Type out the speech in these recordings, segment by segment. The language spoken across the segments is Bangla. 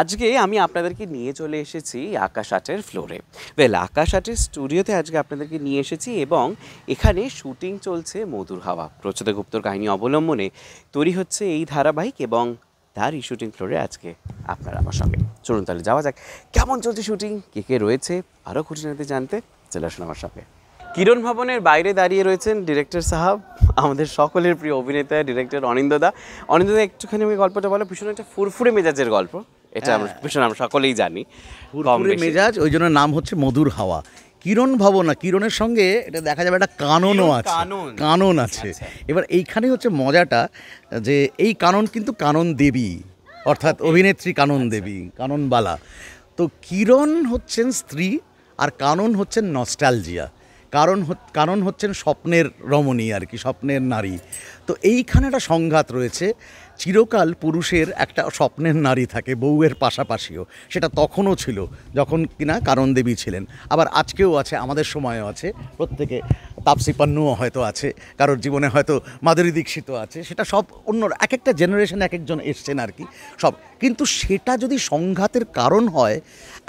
আজকে আমি আপনাদেরকে নিয়ে চলে এসেছি আকাশ আটের ফ্লোরে ওয়েল আকাশ আটের স্টুডিওতে আজকে আপনাদেরকে নিয়ে এসেছি এবং এখানে শুটিং চলছে মধুর হাওয়া প্রচেতা গুপ্তর কাহিনী অবলম্বনে তৈরি হচ্ছে এই ধারাবাহিক এবং তারই শুটিং ফ্লোরে আজকে আপনারা আমার সঙ্গে চলুন তাহলে যাওয়া যাক কেমন চলছে শুটিং কে কে রয়েছে আরও খুঁটিনাটি জানতে চলে আসুন আমার সঙ্গে কিরণ ভবনের বাইরে দাঁড়িয়ে রয়েছেন ডিরেক্টর সাহাব আমাদের সকলের প্রিয় অভিনেতা ডিরেক্টর অনিন্দদা অনিন্দদা একটুখানি আমি গল্পটা বলো ভীষণ একটা ফুরফুরে মেজাজের গল্প এটা আমরা ভীষণ হ্যাঁ। আমরা সকলেই জানি মেজাজ ওই জন্য নাম হচ্ছে মধুর হাওয়া কিরণ ভাবনা কিরণের সঙ্গে এটা দেখা যাবে একটা কাননও আছে কানন আছে আচ্ছা। এবার এইখানে হচ্ছে মজাটা যে এই কানন কিন্তু কানন দেবী অর্থাৎ অভিনেত্রী কানন আচ্ছা। দেবী কাননবালা তো কিরণ হচ্ছেন স্ত্রী আর কানন হচ্ছেন নস্টালজিয়া কারণ কানন হচ্ছেন স্বপ্নের রমণী আর কি স্বপ্নের নারী তো এইখানে একটা সংঘাত রয়েছে চিরকাল পুরুষের একটা স্বপ্নের নারী থাকে বউয়ের পাশাপাশিও সেটা তখনও ছিল যখন কিনা কারণ দেবী ছিলেন আবার আজকেও আছে আমাদের সময়ও আছে প্রত্যেকে তাপসি হয়তো আছে কারোর জীবনে হয়তো মাধুরী দীক্ষিত আছে সেটা সব অন্য এক একটা জেনারেশন এক একজন এসছেন আর কি সব কিন্তু সেটা যদি সংঘাতের কারণ হয়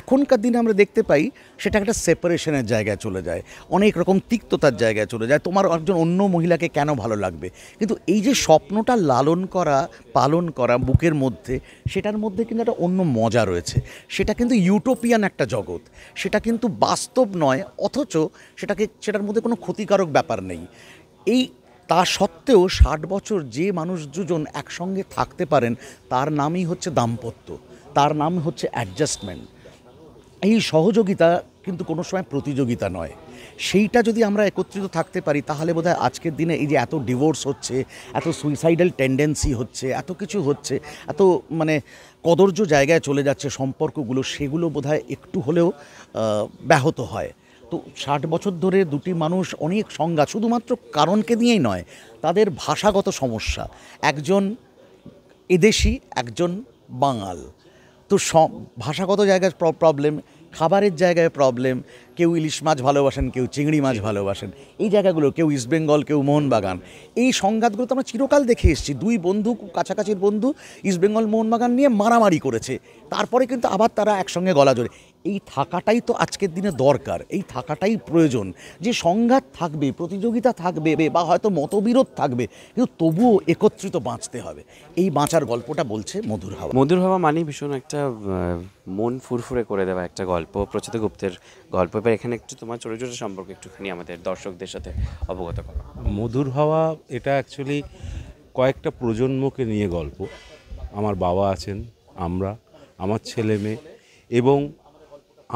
এখনকার দিনে আমরা দেখতে পাই সেটা একটা সেপারেশনের জায়গায় চলে যায় অনেক রকম তিক্ততার জায়গায় চলে যায় তোমার একজন অন্য মহিলাকে কেন ভালো লাগবে কিন্তু এই যে স্বপ্নটা লালন করা পালন করা বুকের মধ্যে সেটার মধ্যে কিন্তু একটা অন্য মজা রয়েছে সেটা কিন্তু ইউটোপিয়ান একটা জগৎ সেটা কিন্তু বাস্তব নয় অথচ সেটাকে সেটার মধ্যে কোনো ক্ষতিকারক ব্যাপার নেই এই তা সত্ত্বেও ষাট বছর যে মানুষ দুজন একসঙ্গে থাকতে পারেন তার নামই হচ্ছে দাম্পত্য তার নাম হচ্ছে অ্যাডজাস্টমেন্ট এই সহযোগিতা কিন্তু কোনো সময় প্রতিযোগিতা নয় সেইটা যদি আমরা একত্রিত থাকতে পারি তাহলে বোধহয় আজকের দিনে এই যে এত ডিভোর্স হচ্ছে এত সুইসাইডাল টেন্ডেন্সি হচ্ছে এত কিছু হচ্ছে এত মানে কদর্য জায়গায় চলে যাচ্ছে সম্পর্কগুলো সেগুলো বোধ একটু হলেও ব্যাহত হয় তো ষাট বছর ধরে দুটি মানুষ অনেক সংজ্ঞা শুধুমাত্র কারণকে নিয়েই নয় তাদের ভাষাগত সমস্যা একজন এদেশি একজন বাঙাল তো ভাষাগত জায়গায় প্রবলেম খাবারের জায়গায় প্রবলেম কেউ ইলিশ মাছ ভালোবাসেন কেউ চিংড়ি মাছ ভালোবাসেন এই জায়গাগুলো কেউ ইস্টবেঙ্গল কেউ মোহনবাগান এই সংঘাতগুলো তো আমরা চিরকাল দেখে এসেছি দুই বন্ধু কাছাকাছির বন্ধু ইস্টবেঙ্গল মোহনবাগান নিয়ে মারামারি করেছে তারপরে কিন্তু আবার তারা একসঙ্গে গলা জোরে এই থাকাটাই তো আজকের দিনে দরকার এই থাকাটাই প্রয়োজন যে সংঘাত থাকবে প্রতিযোগিতা থাকবে বা হয়তো মতবিরোধ থাকবে কিন্তু তবুও একত্রিত বাঁচতে হবে এই বাঁচার গল্পটা বলছে মধুর হাওয়া মধুর হাওয়া মানে ভীষণ একটা মন ফুরফুরে করে দেওয়া একটা গল্প প্রচিত গুপ্তের গল্প এবার এখানে একটু তোমার ছোটো ছোটো সম্পর্কে একটুখানি আমাদের দর্শকদের সাথে অবগত করো মধুর হওয়া এটা অ্যাকচুয়ালি কয়েকটা প্রজন্মকে নিয়ে গল্প আমার বাবা আছেন আমরা আমার ছেলে মেয়ে এবং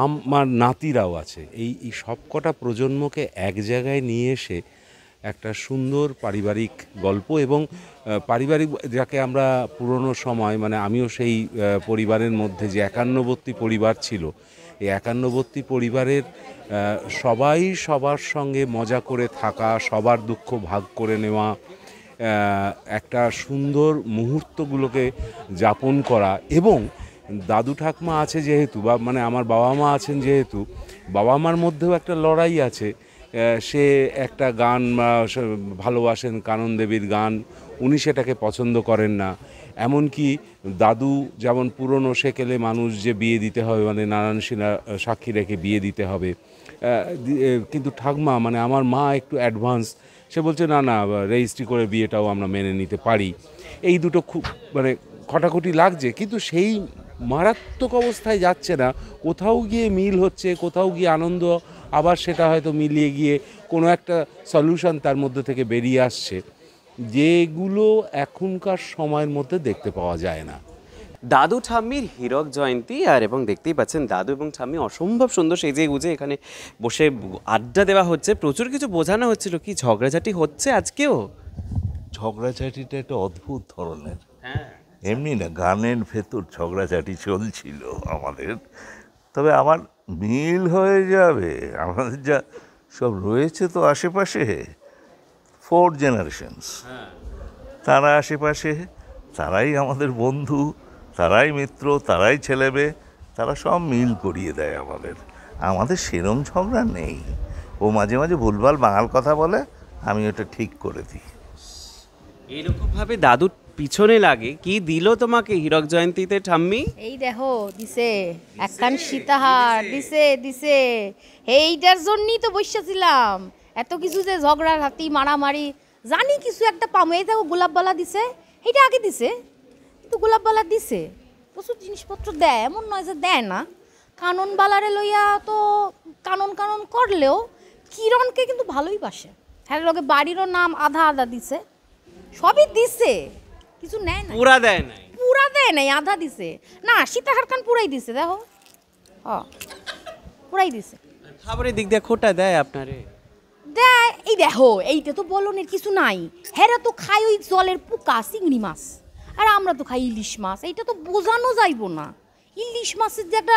আমার নাতিরাও আছে এই এই সবকটা প্রজন্মকে এক জায়গায় নিয়ে এসে একটা সুন্দর পারিবারিক গল্প এবং পারিবারিক যাকে আমরা পুরনো সময় মানে আমিও সেই পরিবারের মধ্যে যে একান্নবর্তী পরিবার ছিল এই একান্নবর্তী পরিবারের সবাই সবার সঙ্গে মজা করে থাকা সবার দুঃখ ভাগ করে নেওয়া একটা সুন্দর মুহূর্তগুলোকে যাপন করা এবং দাদু ঠাকমা আছে যেহেতু বা মানে আমার বাবা মা আছেন যেহেতু বাবা মার মধ্যেও একটা লড়াই আছে সে একটা গান ভালোবাসেন কানন দেবীর গান উনি সেটাকে পছন্দ করেন না এমনকি দাদু যেমন পুরনো সেকেলে মানুষ যে বিয়ে দিতে হবে মানে নানান সিনা সাক্ষী রেখে বিয়ে দিতে হবে কিন্তু ঠাকমা মানে আমার মা একটু অ্যাডভান্স সে বলছে না না রেজিস্ট্রি করে বিয়েটাও আমরা মেনে নিতে পারি এই দুটো খুব মানে খটাখটি লাগছে কিন্তু সেই মারাত্মক অবস্থায় যাচ্ছে না কোথাও গিয়ে মিল হচ্ছে কোথাও গিয়ে আনন্দ আবার সেটা হয়তো মিলিয়ে গিয়ে কোনো একটা সলিউশন তার মধ্যে থেকে বেরিয়ে আসছে যেগুলো এখনকার সময়ের মধ্যে দেখতে পাওয়া যায় না দাদু ঠাম্মির হীরক জয়ন্তী আর এবং দেখতেই পাচ্ছেন দাদু এবং ঠাম্মি অসম্ভব সুন্দর সেজে গুজে এখানে বসে আড্ডা দেওয়া হচ্ছে প্রচুর কিছু বোঝানো হচ্ছিল কি ঝগড়াঝাটি হচ্ছে আজকেও ঝগড়াঝাটিটা একটা অদ্ভুত ধরনের হ্যাঁ। এমনি না গানের ভেতর ঝগড়াঝাটি চলছিল আমাদের তবে আমার মিল হয়ে যাবে আমাদের যা সব রয়েছে তো আশেপাশে ফোর জেনারেশনস হ্যাঁ। তারা আশেপাশে তারাই আমাদের বন্ধু তারাই মিত্র তারাই ছেলেমেয়ে তারা সব মিল করিয়ে দেয় আমাদের আমাদের সেরম ঝগড়া নেই ও মাঝে মাঝে ভুলভাল বাঙাল কথা বলে আমি ওটা ঠিক করে দিই এরকমভাবে দাদুর পিছনে লাগে কি দিল তোমাকে হীরক জয়ন্তীতে ঠাম্মি এই দেখো দিছে একখান সীতাহার দিছে দিছে এইটার জন্যই তো বসেছিলাম এত কিছু যে ঝগড়া ঘাটি মারামারি জানি কিছু একটা পাম এই দেখো গোলাপবালা দিছে সেইটা আগে দিছে কিন্তু গোলাপবালা দিছে প্রচুর জিনিসপত্র দেয় এমন নয় যে দেয় না কানন বালারে লইয়া তো কানন কানন করলেও কিরণকে কিন্তু ভালোই বাসে হ্যাঁ লোকে বাড়িরও নাম আধা আধা দিছে সবই দিছে কিছু নেয় না পুরা দেয় না পুরা দেয় নাই আধা দিছে না সীতাহার খান পুরাই দিছে দেখো হ পুরাই দিছে খাবারের দিক দিয়ে খোটা দেয় আপনারে তা এই দেখো এইটা তো বলনের কিছু নাই হেরা তো খায় ওই জলের পোকা চিংড়ি মাছ আর আমরা তো খাই ইলিশ মাছ এইটা তো বোঝানো যাইব না ইলিশ মাছের যে একটা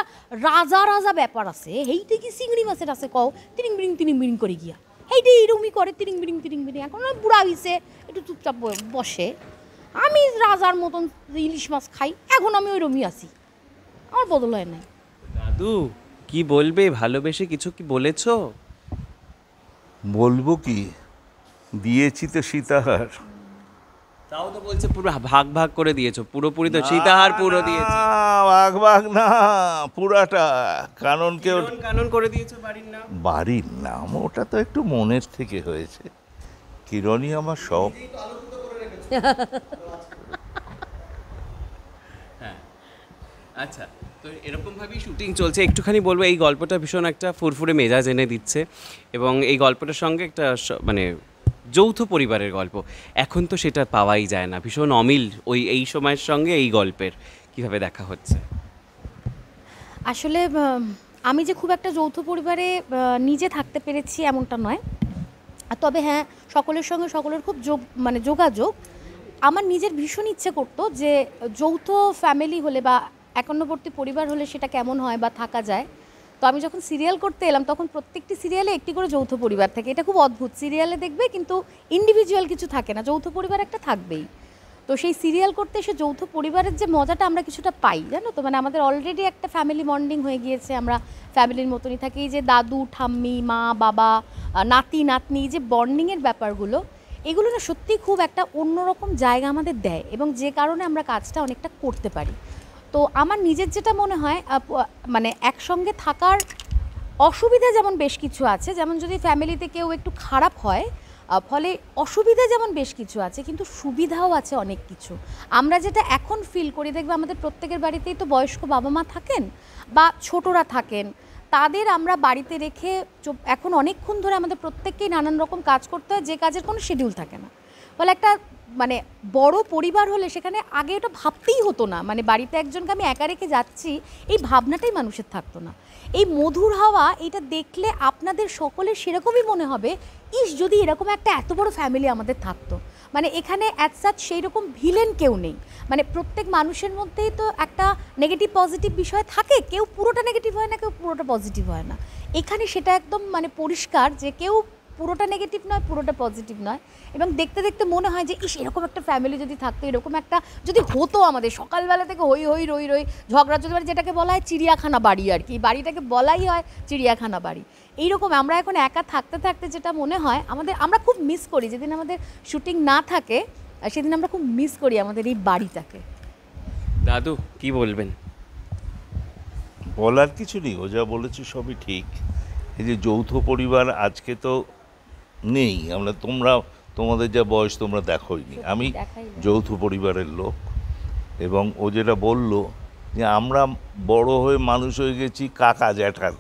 রাজা রাজা ব্যাপার আছে হেইটা কি চিংড়ি মাছের আছে কও তিরিং বিরিং তিরিং বিরিং করে গিয়া এইটা এইরমই করে তিরিং বিরিং তিরিং বিরিং এখন বুড়া হইছে একটু চুপচাপ বসে আমি রাজার মতন ইলিশ মাছ খাই এখন আমি ওইরমই আছি আমার বদল হয় নাই দাদু কি বলবে ভালোবেসে কিছু কি বলেছো বলবো কি দিয়েছি তো সীতাহার তাও তো বলছে পুরো ভাগ ভাগ করে দিয়েছো পুরোপুরি তো সীতাহার পুরো দিয়েছো ভাগ ভাগ না পুরাটা কানন কেউ কানন করে দিয়েছো বাড়ির নাম বাড়ির নাম ওটা তো একটু মনের থেকে হয়েছে কিরণই আমার সব হ্যাঁ। আচ্ছা তো এরকমভাবেই শুটিং চলছে একটুখানি বলবো এই গল্পটা ভীষণ একটা ফুরফুরে মেজাজ এনে দিচ্ছে এবং এই গল্পটার সঙ্গে একটা মানে যৌথ পরিবারের গল্প এখন তো সেটা পাওয়াই যায় না ভীষণ অমিল ওই এই সময়ের সঙ্গে এই গল্পের কিভাবে দেখা হচ্ছে আসলে আমি যে খুব একটা যৌথ পরিবারে নিজে থাকতে পেরেছি এমনটা নয় তবে হ্যাঁ সকলের সঙ্গে সকলের খুব যোগ মানে যোগাযোগ আমার নিজের ভীষণ ইচ্ছে করতো যে যৌথ ফ্যামিলি হলে বা একান্নবর্তী পরিবার হলে সেটা কেমন হয় বা থাকা যায় তো আমি যখন সিরিয়াল করতে এলাম তখন প্রত্যেকটি সিরিয়ালে একটি করে যৌথ পরিবার থাকে এটা খুব অদ্ভুত সিরিয়ালে দেখবে কিন্তু ইন্ডিভিজুয়াল কিছু থাকে না যৌথ পরিবার একটা থাকবেই তো সেই সিরিয়াল করতে এসে যৌথ পরিবারের যে মজাটা আমরা কিছুটা পাই জানো তো মানে আমাদের অলরেডি একটা ফ্যামিলি বন্ডিং হয়ে গিয়েছে আমরা ফ্যামিলির মতনই থাকি যে দাদু ঠাম্মি মা বাবা নাতি নাতনি যে বন্ডিংয়ের ব্যাপারগুলো এগুলো না সত্যি খুব একটা অন্যরকম জায়গা আমাদের দেয় এবং যে কারণে আমরা কাজটা অনেকটা করতে পারি তো আমার নিজের যেটা মনে হয় মানে একসঙ্গে থাকার অসুবিধা যেমন বেশ কিছু আছে যেমন যদি ফ্যামিলিতে কেউ একটু খারাপ হয় ফলে অসুবিধা যেমন বেশ কিছু আছে কিন্তু সুবিধাও আছে অনেক কিছু আমরা যেটা এখন ফিল করি দেখবে আমাদের প্রত্যেকের বাড়িতেই তো বয়স্ক বাবা মা থাকেন বা ছোটরা থাকেন তাদের আমরা বাড়িতে রেখে এখন অনেকক্ষণ ধরে আমাদের প্রত্যেককেই নানান রকম কাজ করতে হয় যে কাজের কোনো শিডিউল থাকে না ফলে একটা মানে বড় পরিবার হলে সেখানে আগে এটা ভাবতেই হতো না মানে বাড়িতে একজনকে আমি একা রেখে যাচ্ছি এই ভাবনাটাই মানুষের থাকতো না এই মধুর হাওয়া এটা দেখলে আপনাদের সকলের সেরকমই মনে হবে ইস যদি এরকম একটা এত বড় ফ্যামিলি আমাদের থাকতো মানে এখানে অ্যাট সাচ সেই রকম ভিলেন কেউ নেই মানে প্রত্যেক মানুষের মধ্যেই তো একটা নেগেটিভ পজিটিভ বিষয় থাকে কেউ পুরোটা নেগেটিভ হয় না কেউ পুরোটা পজিটিভ হয় না এখানে সেটা একদম মানে পরিষ্কার যে কেউ পুরোটা নেগেটিভ নয় পুরোটা পজিটিভ নয় এবং দেখতে দেখতে মনে হয় যে ইস এরকম একটা ফ্যামিলি যদি থাকতো এরকম একটা যদি হতো আমাদের সকালবেলা থেকে হই হই রই রই ঝগড়া চলতে পারে যেটাকে বলা হয় চিড়িয়াখানা বাড়ি আর কি বাড়িটাকে বলাই হয় চিড়িয়াখানা বাড়ি এইরকম আমরা এখন একা থাকতে থাকতে যেটা মনে হয় আমাদের আমরা খুব মিস করি যেদিন আমাদের শুটিং না থাকে সেদিন আমরা খুব মিস করি আমাদের এই বাড়িটাকে দাদু কি বলবেন বলার কিছু নেই ও যা বলেছে সবই ঠিক এই যে যৌথ পরিবার আজকে তো নেই আমরা তোমরা তোমাদের যা বয়স তোমরা দেখোইনি আমি যৌথ পরিবারের লোক এবং ও যেটা বলল যে আমরা বড় হয়ে মানুষ হয়ে গেছি কাকা জ্যাঠার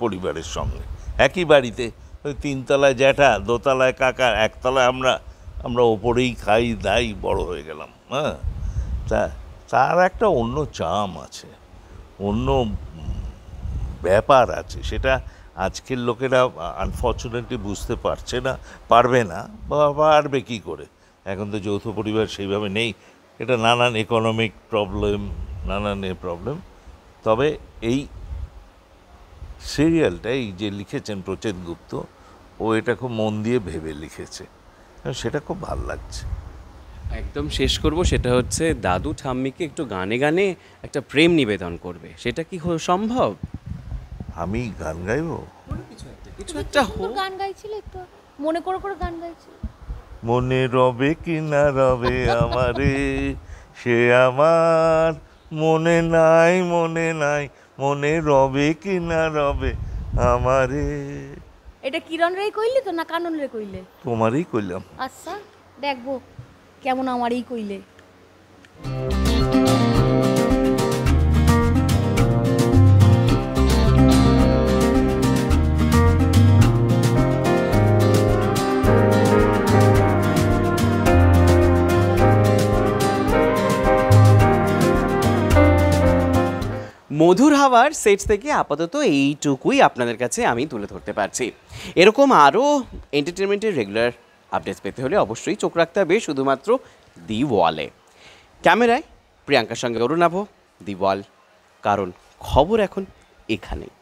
পরিবারের সঙ্গে একই বাড়িতে ওই তিনতলায় জ্যাঠা দোতলায় কাকা একতলায় আমরা আমরা ওপরেই খাই দাই বড় হয়ে গেলাম হ্যাঁ তা তার একটা অন্য চাম আছে অন্য ব্যাপার আছে সেটা আজকের লোকেরা আনফর্চুনেটলি বুঝতে পারছে না পারবে না বা পারবে কী করে এখন তো যৌথ পরিবার সেইভাবে নেই এটা নানান ইকোনমিক প্রবলেম নানান প্রবলেম তবে এই সিরিয়ালটা এই যে লিখেছেন প্রচেত গুপ্ত ও এটা খুব মন দিয়ে ভেবে লিখেছে সেটা খুব ভাল লাগছে একদম শেষ করব সেটা হচ্ছে দাদু ঠাম্মিকে একটু গানে গানে একটা প্রেম নিবেদন করবে সেটা কি সম্ভব আমি গান গাইবো গান গাইছিল একটু মনে করে করে গান গাইছিল মনে রবে কি না রবে আমারে সে আমার মনে নাই মনে নাই মনে রবে কি না রবে আমারে এটা কিরণ রে কইলে তো না কানন রে কইলে তোমারই কইলাম আচ্ছা দেখবো কেমন আমারই কইলে মধুর হাওয়ার সেট থেকে আপাতত এইটুকুই আপনাদের কাছে আমি তুলে ধরতে পারছি এরকম আরও এন্টারটেনমেন্টের রেগুলার আপডেটস পেতে হলে অবশ্যই চোখ রাখতে হবে শুধুমাত্র দি ওয়ালে ক্যামেরায় প্রিয়াঙ্কার সঙ্গে অরুণাভ দি ওয়াল কারণ খবর এখন এখানেই